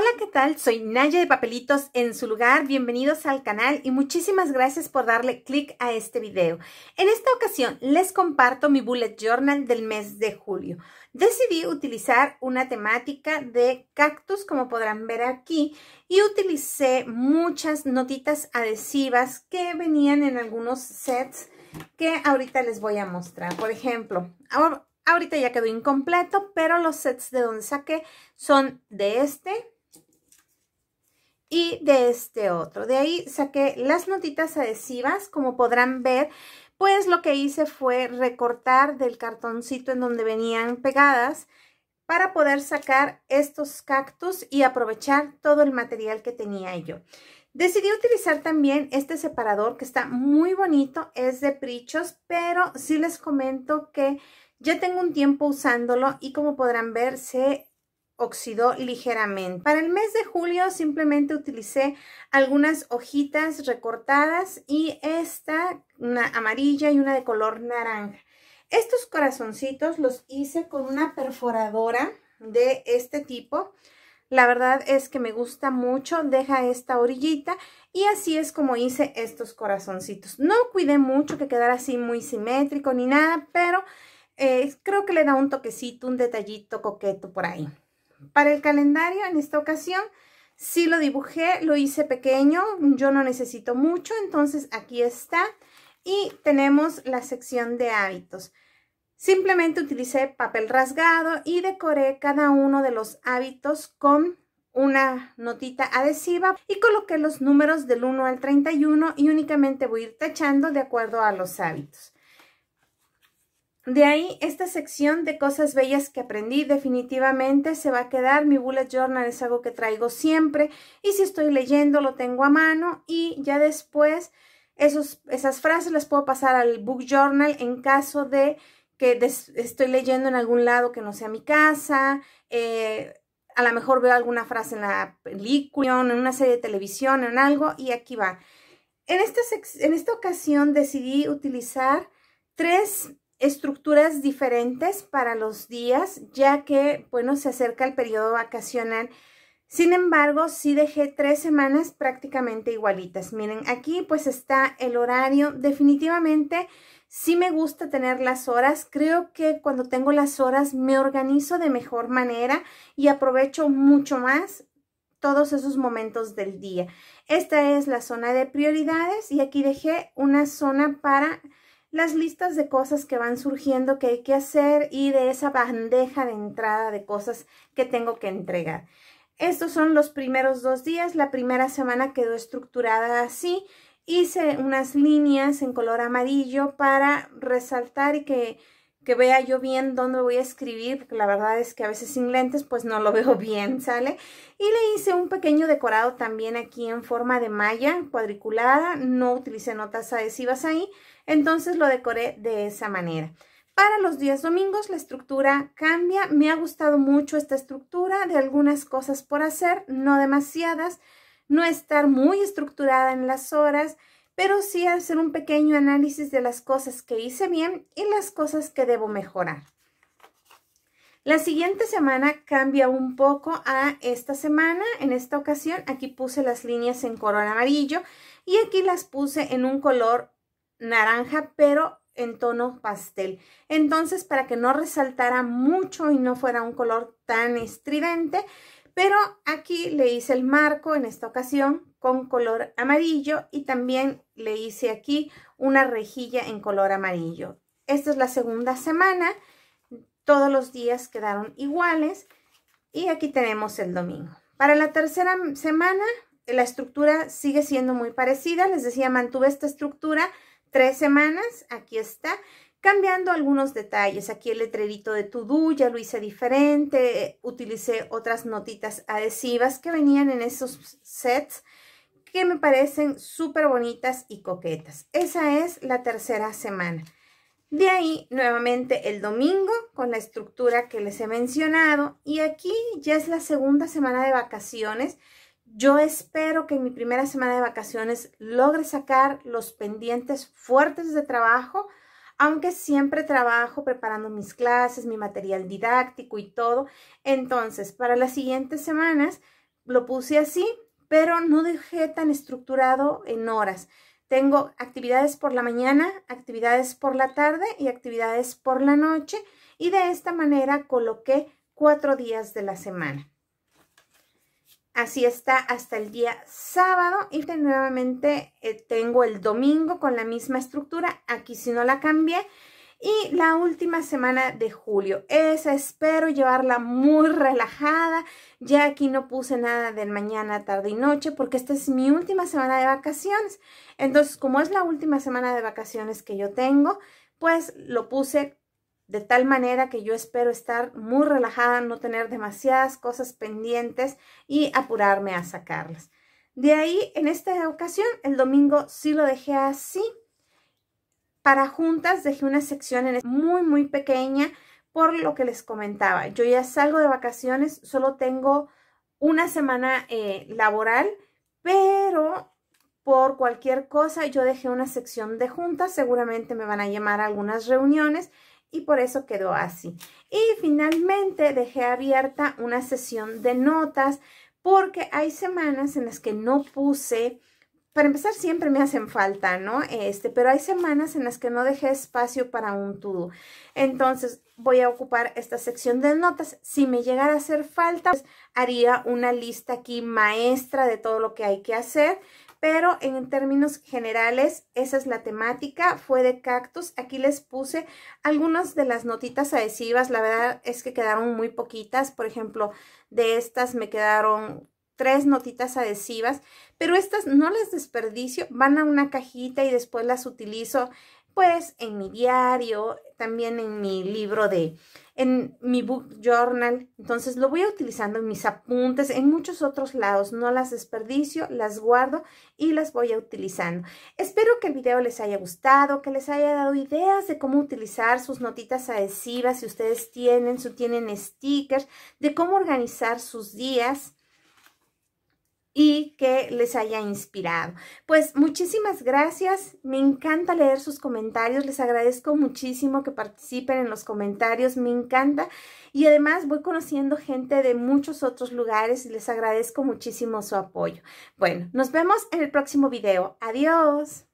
Hola, ¿qué tal? Soy Naya de Papelitos en su lugar. Bienvenidos al canal y muchísimas gracias por darle clic a este video. En esta ocasión les comparto mi bullet journal del mes de julio. Decidí utilizar una temática de cactus, como podrán ver aquí, y utilicé muchas notitas adhesivas que venían en algunos sets que ahorita les voy a mostrar. Por ejemplo, Ahorita ya quedó incompleto, pero los sets de donde saqué son de este, y de este otro. De ahí saqué las notitas adhesivas, como podrán ver, pues lo que hice fue recortar del cartoncito en donde venían pegadas para poder sacar estos cactus y aprovechar todo el material que tenía yo. Decidí utilizar también este separador que está muy bonito, es de Prichos, pero sí les comento que ya tengo un tiempo usándolo y como podrán ver se oxidó ligeramente. Para el mes de julio simplemente utilicé algunas hojitas recortadas y esta, una amarilla y una de color naranja. Estos corazoncitos los hice con una perforadora de este tipo. La verdad es que me gusta mucho, deja esta orillita y así es como hice estos corazoncitos. No cuidé mucho que quedara así muy simétrico ni nada, pero eh, creo que le da un toquecito, un detallito coqueto por ahí. Para el calendario, en esta ocasión, sí lo dibujé, lo hice pequeño, yo no necesito mucho, entonces aquí está. Y tenemos la sección de hábitos. Simplemente utilicé papel rasgado y decoré cada uno de los hábitos con una notita adhesiva y coloqué los números del 1 al 31 y únicamente voy a ir tachando de acuerdo a los hábitos. De ahí, esta sección de cosas bellas que aprendí definitivamente se va a quedar. Mi bullet journal es algo que traigo siempre y si estoy leyendo lo tengo a mano y ya después esos, esas frases las puedo pasar al book journal en caso de que estoy leyendo en algún lado que no sea mi casa. Eh, a lo mejor veo alguna frase en la película, en una serie de televisión, en algo y aquí va. En en esta ocasión decidí utilizar tres estructuras diferentes para los días, ya que, bueno, se acerca el periodo vacacional. Sin embargo, si dejé tres semanas prácticamente igualitas. Miren, aquí pues está el horario. Definitivamente sí me gusta tener las horas. Creo que cuando tengo las horas me organizo de mejor manera y aprovecho mucho más todos esos momentos del día. Esta es la zona de prioridades y aquí dejé una zona para las listas de cosas que van surgiendo que hay que hacer y de esa bandeja de entrada de cosas que tengo que entregar. Estos son los primeros dos días. La primera semana quedó estructurada así. Hice unas líneas en color amarillo para resaltar y que que vea yo bien dónde voy a escribir, porque la verdad es que a veces sin lentes pues no lo veo bien, ¿sale? Y le hice un pequeño decorado también aquí en forma de malla cuadriculada, no utilicé notas adhesivas ahí, entonces lo decoré de esa manera. Para los días domingos la estructura cambia, me ha gustado mucho esta estructura, de algunas cosas por hacer, no demasiadas, no estar muy estructurada en las horas, pero sí hacer un pequeño análisis de las cosas que hice bien y las cosas que debo mejorar. La siguiente semana cambia un poco a esta semana. En esta ocasión aquí puse las líneas en color amarillo y aquí las puse en un color naranja, pero en tono pastel. Entonces, para que no resaltara mucho y no fuera un color tan estridente, pero aquí le hice el marco en esta ocasión con color amarillo y también le hice aquí una rejilla en color amarillo. Esta es la segunda semana, todos los días quedaron iguales y aquí tenemos el domingo. Para la tercera semana la estructura sigue siendo muy parecida, les decía mantuve esta estructura tres semanas, aquí está, cambiando algunos detalles. Aquí el letrerito de Tudu ya lo hice diferente, utilicé otras notitas adhesivas que venían en esos sets que me parecen súper bonitas y coquetas. Esa es la tercera semana. De ahí nuevamente el domingo con la estructura que les he mencionado y aquí ya es la segunda semana de vacaciones. Yo espero que en mi primera semana de vacaciones logre sacar los pendientes fuertes de trabajo aunque siempre trabajo preparando mis clases, mi material didáctico y todo. Entonces, para las siguientes semanas lo puse así, pero no dejé tan estructurado en horas. Tengo actividades por la mañana, actividades por la tarde y actividades por la noche y de esta manera coloqué cuatro días de la semana. Así está hasta el día sábado y nuevamente eh, tengo el domingo con la misma estructura, aquí si no la cambié. Y la última semana de julio, esa espero llevarla muy relajada, ya aquí no puse nada del mañana, tarde y noche porque esta es mi última semana de vacaciones. Entonces como es la última semana de vacaciones que yo tengo, pues lo puse de tal manera que yo espero estar muy relajada, no tener demasiadas cosas pendientes y apurarme a sacarlas. De ahí, en esta ocasión, el domingo sí lo dejé así. Para juntas dejé una sección muy, muy pequeña por lo que les comentaba. Yo ya salgo de vacaciones, solo tengo una semana eh, laboral, pero por cualquier cosa yo dejé una sección de juntas, seguramente me van a llamar a algunas reuniones y por eso quedó así. Y finalmente dejé abierta una sesión de notas porque hay semanas en las que no puse, para empezar siempre me hacen falta, ¿no? Este, pero hay semanas en las que no dejé espacio para un todo. Entonces voy a ocupar esta sección de notas. Si me llegara a hacer falta, pues, haría una lista aquí maestra de todo lo que hay que hacer pero en términos generales esa es la temática, fue de cactus, aquí les puse algunas de las notitas adhesivas, la verdad es que quedaron muy poquitas, por ejemplo, de estas me quedaron tres notitas adhesivas, pero estas no las desperdicio, van a una cajita y después las utilizo pues en mi diario, también en mi libro de, en mi book journal. Entonces lo voy utilizando en mis apuntes, en muchos otros lados. No las desperdicio, las guardo y las voy utilizando. Espero que el video les haya gustado, que les haya dado ideas de cómo utilizar sus notitas adhesivas, si ustedes tienen, si tienen stickers, de cómo organizar sus días y que les haya inspirado. Pues muchísimas gracias, me encanta leer sus comentarios, les agradezco muchísimo que participen en los comentarios, me encanta y además voy conociendo gente de muchos otros lugares y les agradezco muchísimo su apoyo. Bueno, nos vemos en el próximo video, adiós.